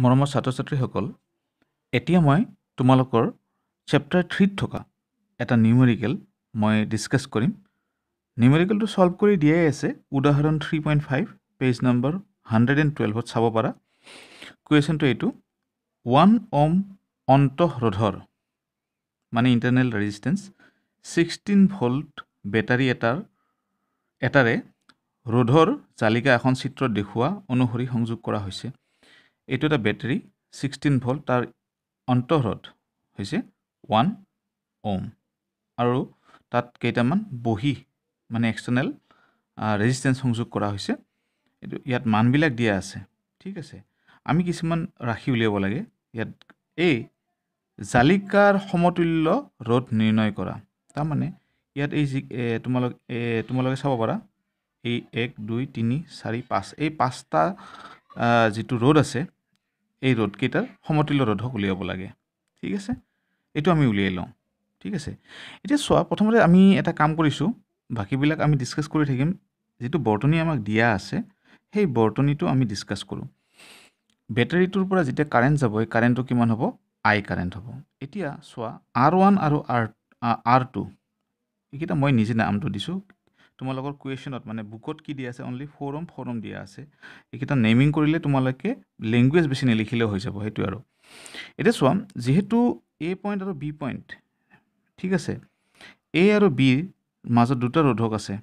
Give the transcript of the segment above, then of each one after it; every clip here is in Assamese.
মৰমৰ ছাত্ৰ ছাত্ৰীসকল এতিয়া মই তোমালোকৰ চেপ্টাৰ থ্ৰীত থকা এটা নিউমেৰিকেল মই ডিছকাছ কৰিম নিউমেৰিকেলটো ছল্ভ কৰি দিয়াই আছে উদাহৰণ three point five page number hundred and টুৱেলভত চাব পাৰা কুৱেশ্যনটো এইটো ওৱান অম অন্তঃৰোধৰ মানে internal resistance sixteen volt battery এটাৰ এটাৰে ৰোধৰ জালিকা এখন চিত্ৰত দেখুওৱা অনুসৰি সংযোগ কৰা হৈছে এইটো এটা বেটেৰী ছিক্সটিন ভল্ট তাৰ অন্তঃৰত হৈছে ওৱান অ'ম আৰু তাত কেইটামান বহি মানে এক্সটাৰ্নেল ৰেজিষ্টেঞ্চ সংযোগ কৰা হৈছে এইটো ইয়াত মানবিলাক দিয়া আছে ঠিক আছে আমি কিছুমান ৰাশি উলিয়াব লাগে ইয়াত এই জালিকাৰ সমতুল্য ৰোধ নিৰ্ণয় কৰা তাৰমানে ইয়াত এই যি তোমালোক তোমালোকে চাব পাৰা এই এক দুই তিনি চাৰি পাঁচ এই পাঁচটা যিটো ৰ'দ আছে এই ৰ'দকেইটাৰ সমতুল্য ৰ'দক উলিয়াব লাগে ঠিক আছে এইটো আমি উলিয়াই লওঁ ঠিক আছে এতিয়া চোৱা প্ৰথমতে আমি এটা কাম কৰিছোঁ বাকীবিলাক আমি ডিছকাছ কৰি থাকিম যিটো বৰ্তনী আমাক দিয়া আছে সেই বৰ্তনীটো আমি ডিছকাছ কৰোঁ বেটাৰীটোৰ পৰা যেতিয়া কাৰেণ্ট যাব এই কাৰেণ্টটো কিমান হ'ব আই কাৰেণ্ট হ'ব এতিয়া চোৱা আৰ ওৱান আৰু আৰ আৰ টু এইকেইটা মই নিজে নামটো দিছোঁ তোমালোকৰ কুৱেশ্যনত মানে বুকত কি দিয়া আছে অনলি ফৰম ফৰম দিয়া আছে এইকেইটা নেমিং কৰিলে তোমালোকে লেংগুৱেজ বেছি নিলিখিলেও হৈ যাব সেইটোৱে আৰু এতিয়া চোৱা যিহেতু এ পইণ্ট আৰু বি পইণ্ট ঠিক আছে এ আৰু বিৰ মাজত দুটা ৰোধক আছে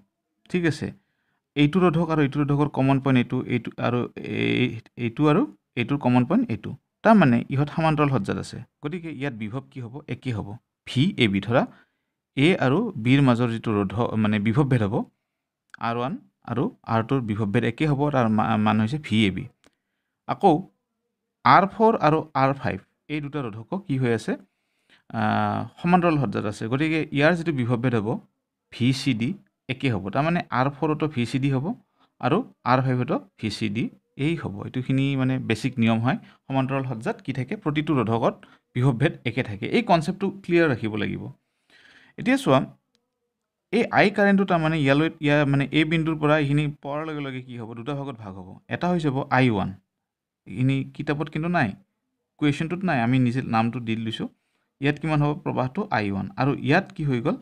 ঠিক আছে এইটো ৰোধক আৰু এইটো ৰোধকৰ কমন পইণ্ট এইটো এইটো আৰু এইটো আৰু এইটোৰ কমন পইণ্ট এইটো তাৰমানে ইহঁত সমান্তৰাল সজ্জাত আছে গতিকে ইয়াত বিভৱ কি হ'ব একেই হ'ব ভি এ বি ধৰা এ আৰু বিৰ মাজৰ যিটো ৰোধ মানে বিভৱভেদ হ'ব আৰ ওৱান আৰু আৰ টুৰ বিভৱভেদ একে হ'ব তাৰ মান হৈছে ভি এ বি আকৌ আৰ ফ'ৰ আৰু আৰ ফাইভ এই দুটা ৰোধকো কি হৈ আছে সমান্তৰাল সজ্জাত আছে গতিকে ইয়াৰ যিটো বিভৱভেদ হ'ব ভি চি ডি একে হ'ব তাৰমানে আৰ ফ'ৰতো ভি চি ডি হ'ব আৰু আৰ ফাইভতো ভি চি ডি এই হ'ব এইটোখিনি মানে বেছিক নিয়ম হয় সমান্তৰাল সজ্জাত কি থাকে প্ৰতিটো ৰোধকত বিভৱভেদ একে থাকে এই কনচেপ্টটো ক্লিয়াৰ ৰাখিব লাগিব এতিয়া চোৱা এই আই কাৰেণ্টটো তাৰমানে ইয়ালৈ ইয়াৰ মানে এই বিন্দুৰ পৰা এইখিনি পোৱাৰ লগে লগে কি হ'ব দুটা ভাগত ভাগ হ'ব এটা হৈ যাব আই ওৱান এইখিনি কিতাপত কিন্তু নাই কুৱেশ্যনটোত নাই আমি নিজে নামটো দি লৈছোঁ ইয়াত কিমান হ'ব প্ৰবাহটো আই ওৱান আৰু ইয়াত কি হৈ গ'ল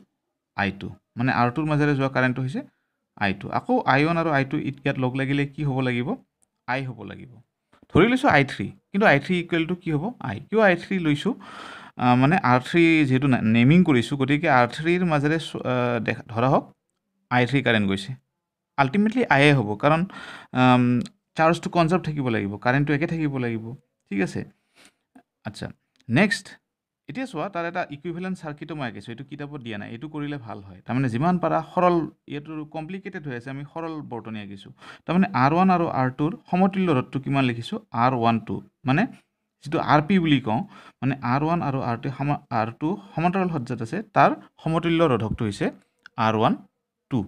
আই টু মানে আৰ টুৰ মাজেৰে যোৱা কাৰেণ্টটো হৈছে আই টু আকৌ আই ওৱান আৰু আই টু ইয়াত লগ লাগিলে কি হ'ব লাগিব আই হ'ব লাগিব ধৰি লৈছোঁ আই থ্ৰী কিন্তু আই থ্ৰী ইকুৱেলটো কি হ'ব আই কিয় আই থ্ৰী লৈছোঁ মানে আৰ থ্ৰী যিহেতু নেমিং কৰিছোঁ গতিকে আৰ থ্ৰীৰ মাজেৰে দেখা ধৰা হওক আই থ্ৰী কাৰেণ্ট গৈছে আল্টিমেটলি আয়ে হ'ব কাৰণ চাৰ্জটো কনজাৰ্ভ থাকিব লাগিব কাৰেণ্টটো একে থাকিব লাগিব ঠিক আছে আচ্ছা নেক্সট এতিয়া চোৱা তাৰ এটা ইকুইভেলেণ্ট চাৰ্কিটো মই আঁকিছোঁ এইটো কিতাপত দিয়া নাই এইটো কৰিলে ভাল হয় তাৰমানে যিমান পাৰা সৰল ইয়াতো কমপ্লিকেটেড হৈ আছে আমি সৰল বৰ্তনী আঁকিছোঁ তাৰমানে আৰ ওৱান আৰু আৰ টুৰ সমতুল্য ৰথটো কিমান লিখিছোঁ আৰ ওৱান টু মানে যিটো আৰ পি বুলি কওঁ মানে আৰ ওৱান আৰু আৰ টু সম আৰ টু সমতল সজ্জাত আছে তাৰ সমতুল্য ৰধকটো হৈছে আৰ ওৱান টু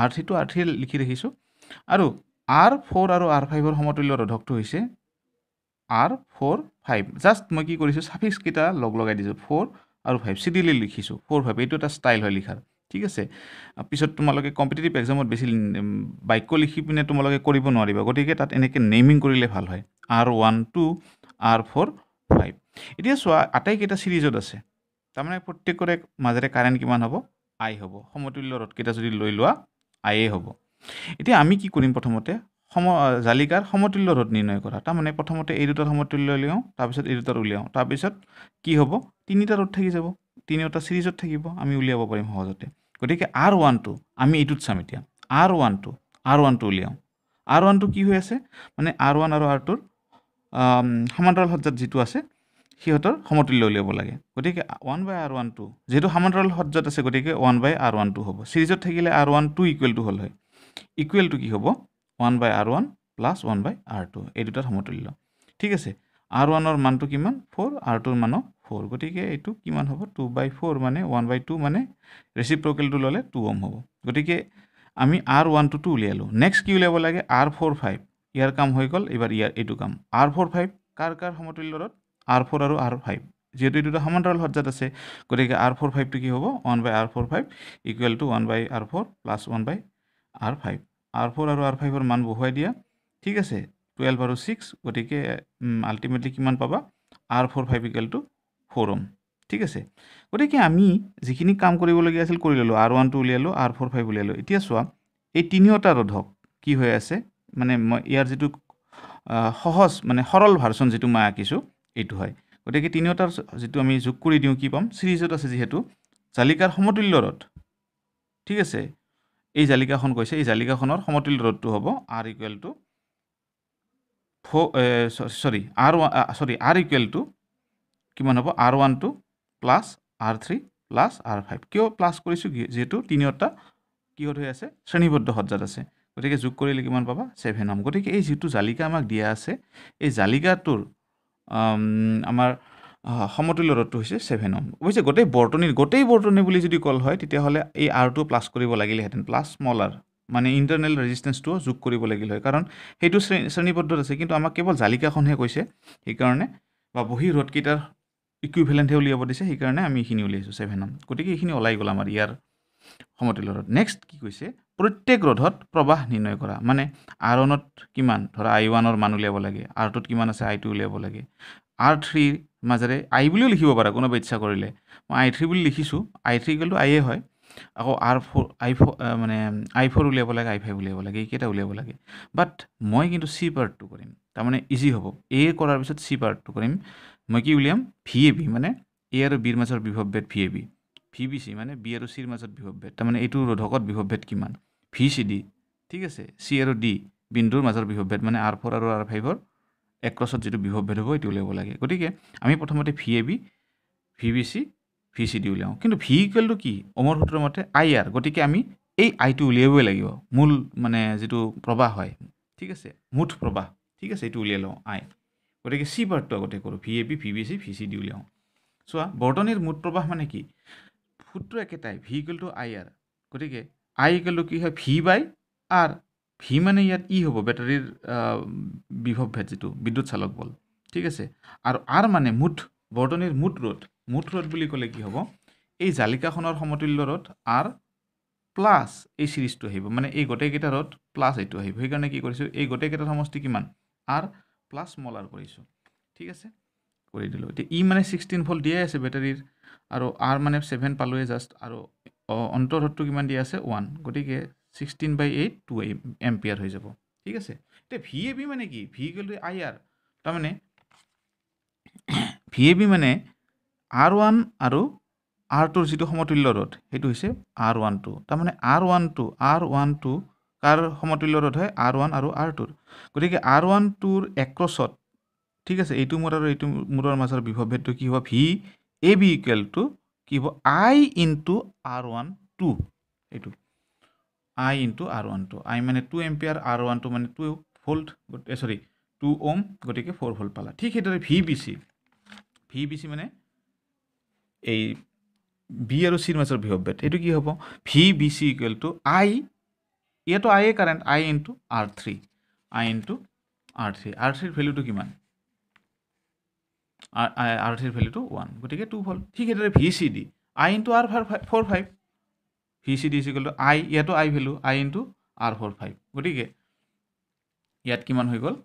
আৰ থ্ৰীটো আৰ থ্ৰী লিখি ৰাখিছোঁ আৰু আৰ ফ'ৰ আৰু আৰ ফাইভৰ সমতুল্য ৰধকটো হৈছে আৰ ফ'ৰ ফাইভ জাষ্ট মই কি কৰিছোঁ চাফিক্সকেইটা লগ লগাই দিছোঁ ফ'ৰ আৰু ফাইভ চিডিলি লিখিছোঁ ফ'ৰ ফাইভ এইটো এটা ষ্টাইল হয় লিখাৰ ঠিক আছে পিছত তোমালোকে কম্পিটেটিভ এক্সামত বেছি বাক্য লিখি পিনে তোমালোকে কৰিব নোৱাৰিবা গতিকে তাত এনেকৈ নেমিং কৰিলে ভাল হয় R one two R four five এতিয়া চোৱা আটাইকেইটা ছিৰিজত আছে তাৰমানে প্ৰত্যেকৰে মাজেৰে কাৰেণ্ট কিমান হ'ব আই হ'ব সমতুল্য ৰদকেইটা যদি লৈ লোৱা আয়ে হ'ব এতিয়া আমি কি কৰিম প্ৰথমতে সম জালিকাৰ সমতুল্য ৰোধ নিৰ্ণয় কৰা তাৰমানে প্ৰথমতে এই দুটাৰ সমতুল্য উলিয়াওঁ তাৰপিছত এই দুটাৰ উলিয়াওঁ তাৰপিছত কি হ'ব তিনিটা ৰোধ থাকি যাব তিনিওটা ছিৰিজত থাকিব আমি উলিয়াব পাৰিম সহজতে গতিকে আৰ ওৱানটো আমি এইটোত চাম এতিয়া আৰ ওৱানটো আৰ ওৱানটো উলিয়াওঁ আৰ ওৱানটো কি হৈ আছে মানে আৰ ওৱান আৰু আৰ টুৰ সমান্তৰাল সজ্জাত যিটো আছে সিহঁতৰ সমতুল্য উলিয়াব লাগে গতিকে one by R one two যিহেতু সমান্তৰাল সজ্জাত আছে গতিকে one by R one two হ'ব ছিৰিজত থাকিলে R one two equal to হ'ল হয় ইকুৱেলটো কি হ'ব one by R one plus one by R two এই দুটাত সমতুল্য ঠিক আছে আৰ ওৱানৰ মানটো কিমান ফ'ৰ আৰ টুৰ মানো ফ'ৰ গতিকে এইটো কিমান হ'ব টু বাই ফ'ৰ মানে ওৱান বাই টু মানে ৰেচিপ্ৰকেলটো ল'লে টু অম হ'ব গতিকে আমি আৰ ওৱান টুটো উলিয়ালোঁ নেক্সট কি উলিয়াব লাগে আৰ ফ'ৰ ফাইভ ইয়াৰ কাম হৈ গ'ল এইবাৰ ইয়াৰ এইটো কাম আৰ ফ'ৰ ফাইভ কাৰ কাৰ সমতুল্যত আৰ ফ'ৰ আৰু আৰ ফাইভ যিহেতু এই দুটা সমান্তৰাল সজ্জাত আছে গতিকে আৰ ফ'ৰ ফাইভটো কি হ'ব one by R four five equal to one by R four plus one by R five R four আৰু আৰ ফাইভৰ মান বহুৱাই দিয়া ঠিক আছে টুৱেল্ভ আৰু ছিক্স গতিকে আল্টিমেটলি কিমান পাবা R four five equal to four ohm ঠিক আছে গতিকে আমি যিখিনি কাম কৰিবলগীয়া আছিল কৰি ল'লোঁ আৰ ওৱানটো উলিয়ালোঁ আৰ ফ'ৰ ফাইভ উলিয়ালোঁ এতিয়া চোৱা এই তিনিওটা ৰোধক কি হৈ আছে মানে মই ইয়াৰ যিটো সহজ মানে সৰল ভাৰ্চন যিটো মই আঁকিছোঁ এইটো হয় গতিকে তিনিওটাৰ যিটো আমি যোগ কৰি দিওঁ কি পাম চিৰিজত আছে যিহেতু জালিকাৰ সমতুল্য ৰথ ঠিক আছে এই জালিকাখন কৈছে এই জালিকাখনৰ সমতিল ৰদটো হ'ব R equal to four sorry R one sorry R equal to কিমান হ'ব R one two plus R three plus R five কিয় প্লাছ কৰিছোঁ যিহেতু তিনিওটা কিহত হৈ আছে শ্ৰেণীবদ্ধ সজ্জাত আছে গতিকে যোগ কৰিলে কিমান পাবা ছেভেন হ'ম গতিকে এই যিটো জালিকা আমাক দিয়া আছে এই জালিকাটোৰ আমাৰ সমতুল্য ৰ'দটো হৈছে ছেভেন অম অৱশ্যে গোটেই বৰ্তনী গোটেই বৰ্তনী বুলি যদি কল হয় তেতিয়াহ'লে এই আৰটো প্লাছ কৰিব লাগিলেহেঁতেন প্লাছ স্মল আৰ মানে ইণ্টাৰনেল ৰেজিষ্টেঞ্চটো যোগ কৰিব লাগিল হয় কাৰণ সেইটো শ্ৰেণী শ্ৰেণীবদ্ধত আছে কিন্তু আমাক কেৱল জালিকাখনহে কৈছে সেইকাৰণে বা বহি ৰ'দকেইটাৰ ইকুইভেলেণ্টহে উলিয়াব দিছে সেইকাৰণে আমি এইখিনি উলিয়াইছোঁ ছেভেন অম গতিকে এইখিনি ওলাই গ'ল আমাৰ ইয়াৰ সমতুল্য ৰ'দ নেক্সট কি কৈছে প্ৰত্যেক ৰথত প্ৰবাহ নিৰ্ণয় কৰা মানে আৰ ৱানত কিমান ধৰা আই ওৱানৰ মান উলিয়াব লাগে আৰ টুত কিমান আছে আই টু উলিয়াব লাগে আৰ থ্ৰীৰ মাজেৰে আই বুলিও লিখিব পাৰা কোনোবাই ইচ্ছা কৰিলে মই আই থ্ৰী বুলি লিখিছোঁ আই থ্ৰী গ'লেও আইয়ে হয় আকৌ আৰ ফ'ৰ আই ফ'ৰ মানে আই ফ'ৰ উলিয়াব লাগে আই ফাইভ উলিয়াব লাগে এইকেইটা উলিয়াব লাগে বাট মই কিন্তু চি পাৰ্টটো কৰিম তাৰমানে ইজি হ'ব এ কৰাৰ পিছত চি পাৰ্টটো কৰিম মই কি উলিয়াম ভি এ বি মানে এ আৰু বিৰ মাজৰ বিভৱ বেদ V A B V B C মানে বি আৰু চিৰ মাজত বিভৱ বেদ তাৰমানে এইটো ৰোধকত বিভৱ বেদ কিমান ভি চি ডি ঠিক আছে চি আৰু ডি বিন্দুৰ মাজৰ বিভৱ বেদ মানে আৰ ফ'ৰ আৰু আৰ ফাইভৰ এক্ৰছত যিটো বিভৱ ভেদ হ'ব এইটো উলিয়াব লাগে গতিকে আমি প্ৰথমতে V A B V B C V C D উলিয়াওঁ কিন্তু ভিহিকেলটো কি অমৰ সূত্ৰ মতে আই আৰ গতিকে আমি এই আইটো উলিয়াবই লাগিব মূল মানে যিটো প্ৰবাহ হয় ঠিক আছে মুঠ প্ৰবাহ ঠিক আছে এইটো উলিয়াই লওঁ আই গতিকে চি পাৰ্টটো আগতে কৰোঁ V A B V B C V C D উলিয়াওঁ চোৱা বৰ্তনীৰ মুঠ প্ৰবাহ মানে কি সূত্ৰ একেটাই ভি ভিহিকেলটো আই আৰ গতিকে আই ইকেলটো কি হয় ভি বাই আৰ ভি মানে ইয়াত ই হ'ব বেটাৰীৰ বিভৱ ভেদ যিটো বিদ্যুৎ চালক বল ঠিক আছে আৰু আৰ মানে মুঠ বৰ্তনীৰ মুঠ ৰ'দ মুঠ ৰ'দ বুলি ক'লে কি হ'ব এই জালিকাখনৰ সমতুল্য ৰ'দ আৰ প্লাছ এই চিৰিজটো আহিব মানে এই গোটেইকেইটা ৰ'দ প্লাছ এইটো আহিব সেইকাৰণে কি কৰিছোঁ এই গোটেইকেইটা সমষ্টি কিমান আৰ প্লাছ মল আৰ কৰিছোঁ ঠিক আছে কৰি দিলোঁ এতিয়া ই মানে ছিক্সটিন ভল্ট দিয়াই আছে বেটাৰীৰ আৰু আৰ মানে ছেভেন পালোৱে জাষ্ট আৰু অন্তৰ কিমান দিয়া আছে ওৱান গতিকে sixteen by eight two ampere হৈ যাব ঠিক আছে এতিয়া ভি এ বি মানে কি V equal to I R তাৰমানে ভি এ বি মানে আৰ ওৱান আৰু আৰ টুৰ যিটো সমতুল্য ৰোধ সেইটো হৈছে আৰ ওৱান টু তাৰমানে R one two R one two কাৰ সমতুল্য ৰোধ হয় আৰ ওৱান আৰু আৰ টুৰ গতিকে আৰ ওৱান টুৰ একক্ৰছত ঠিক আছে এইটো মূৰ আৰু এইটো মূৰৰ মাজৰ বিভভেদটো কি হ'ব V A B equal to কি হ'ব I into R one two এইটো আই ইনটু আৰ ওৱানটো আই মানে টু এম্পিয়াৰ আৰ ওৱানটো মানে two volt sorry two ohm গতিকে ফ'ৰ ভল্ট পালা ঠিক সেইদৰে V B C V B C মানে এই বি আৰু চিৰ মাজৰ ভিঅ' বেট এইটো কি হ'ব V B C equal to I ইয়াতো আইয়ে current I into R three I into R three R থ্ৰীৰ ভেলিউটো কিমান আৰ থ্ৰীৰ ভেলিউটো ওৱান গতিকে টু ভল্ট ঠিক সেইদৰে V C D I into R four five four five V C D equal to I ইয়াতো I value I into R four five গতিকে ইয়াত কিমান হৈ গ'ল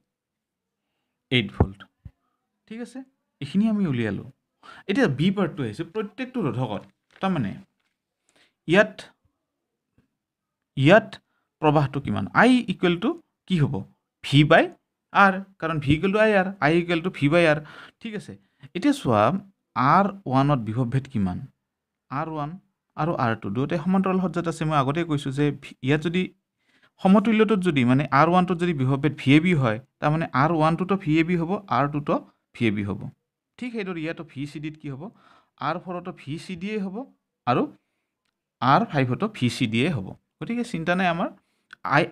এইট ভল্ট ঠিক আছে এইখিনি আমি উলিয়ালোঁ এতিয়া বি পাৰ্টটো আহিছে প্ৰত্যেকটো ৰোধকত তাৰমানে ইয়াত ইয়াত প্ৰবাহটো কিমান আই ইকুৱেল টু কি হ'ব ভি বাই আৰ কাৰণ V equal to I R I equal to V by R ঠিক আছে এতিয়া চোৱা আৰ ওৱানত বিভৱভেদ কিমান আৰ ওৱান আৰু আৰ টু দুয়োটাই সমান্তৰাল সজ্জাত আছে মই আগতে কৈছোঁ যে ইয়াত যদি সমতুল্যটোত যদি মানে আৰ ওৱানটোত যদি বিহবেদ ভি এ বি হয় তাৰমানে আৰ ওৱানটোতো ভি এ বি হ'ব আৰ টুতো ভি এ বি হ'ব ঠিক সেইদৰে ইয়াতো ভি চি ডিত কি হ'ব আৰ ফ'ৰতো ভি চি ডিয়ে হ'ব আৰু আৰ ফাইভতো ভি চি ডিয়ে হ'ব গতিকে চিন্তা নাই আমাৰ আই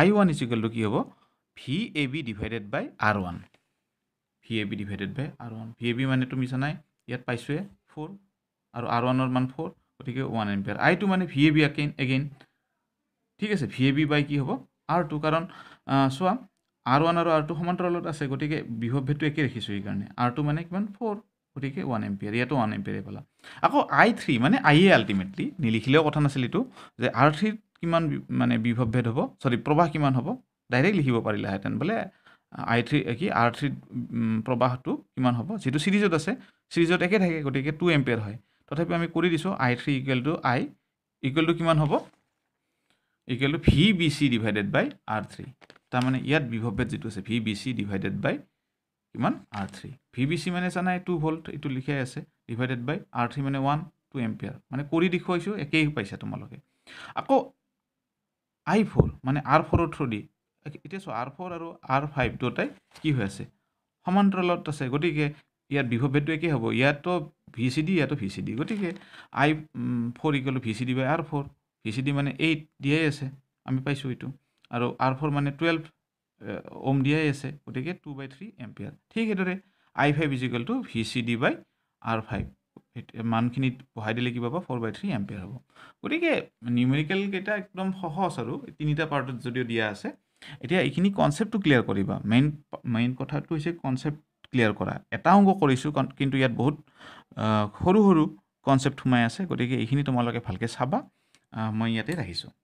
আই ওৱান ইজিকেলটো কি হ'ব V A B divided by R one V A B divided by R one V A B মানে তুমি জানাই ইয়াত পাইছোঁৱে ফ'ৰ আৰু আৰ ওৱানৰ মান ফ'ৰ গতিকে ওৱান এম্পেয়াৰ আই টু মানে V A B again again ঠিক আছে ভি এ বি বাই কি হ'ব আৰ টু কাৰণ চোৱা আৰ ওৱান আৰু আৰ টু সমান্তৰালত আছে গতিকে বিহভেদটো একে ৰাখিছোঁ সেইকাৰণে আৰ টু মানে কিমান ফ'ৰ গতিকে ওৱান এম্পেয়াৰ ইয়াতো ওৱান এম্পিয়াৰে পালা আকৌ আই থ্ৰী মানে আইয়ে আল্টিমেটলি নিলিখিলেও কথা নাছিল এইটো যে আৰ থ্ৰীত কিমান মানে বিভভেদ হ'ব চৰি প্ৰবাহ কিমান হ'ব ডাইৰেক্ট লিখিব পাৰিলেহেঁতেন বোলে আই থ্ৰী কি আৰ থ্ৰীত প্ৰবাহটো কিমান হ'ব যিটো ছিৰিজত আছে চিৰিজত একে থাকে গতিকে টু এম্পিয়াৰ হয় তথাপি আমি কৰি দিছোঁ I three equal to I equal to কিমান হ'ব equal to V B C divided by R three তাৰমানে ইয়াত বিভৱবেদ যিটো আছে V B C divided by কিমান R three V B C মানে জানাই টু ভল্ট এইটো লিখাই আছে ডিভাইডেড বাই আৰ থ্ৰী মানে ওৱান টু এম্পেয়াৰ মানে কৰি দেখুৱাইছোঁ একেই পাইছা তোমালোকে আকৌ আই ফ'ৰ মানে আৰ ফ'ৰৰ থ্ৰু দি এতিয়া চোৱা আৰ ফ'ৰ আৰু আৰ ফাইভ দুটাই কি হৈ আছে সমান্তৰালত আছে গতিকে ইয়াত বিভৱবেদটো একেই হ'ব ইয়াতো ভি চি ডি ইয়াতো ভি চি ডি গতিকে I four equal V C D by R four V C D মানে এইট দিয়াই আছে আমি পাইছোঁ এইটো আৰু আৰ ফ'ৰ মানে টুৱেলভ অম দিয়াই আছে গতিকে টু বাই থ্ৰী এম্পিয়াৰ ঠিক সেইদৰে I five equal to V C D by R five মানখিনিত বঢ়াই দিলে কিবা বা ফ'ৰ বাই থ্ৰী এম্পিয়াৰ হ'ব গতিকে নিউমেৰিকেলকেইটা একদম সহজ আৰু তিনিটা পাৰ্টত যদিও দিয়া আছে এতিয়া এইখিনি কনচেপ্টটো ক্লিয়াৰ কৰিবা মেইন মেইন কথাটো হৈছে কনচেপ্ট ক্লিয়াৰ কৰা এটা অংগ কৰিছোঁ কিন্তু ইয়াত বহুত সৰু সৰু কনচেপ্ট সোমাই আছে গতিকে এইখিনি তোমালোকে ভালকৈ চাবা মই ইয়াতে ৰাখিছোঁ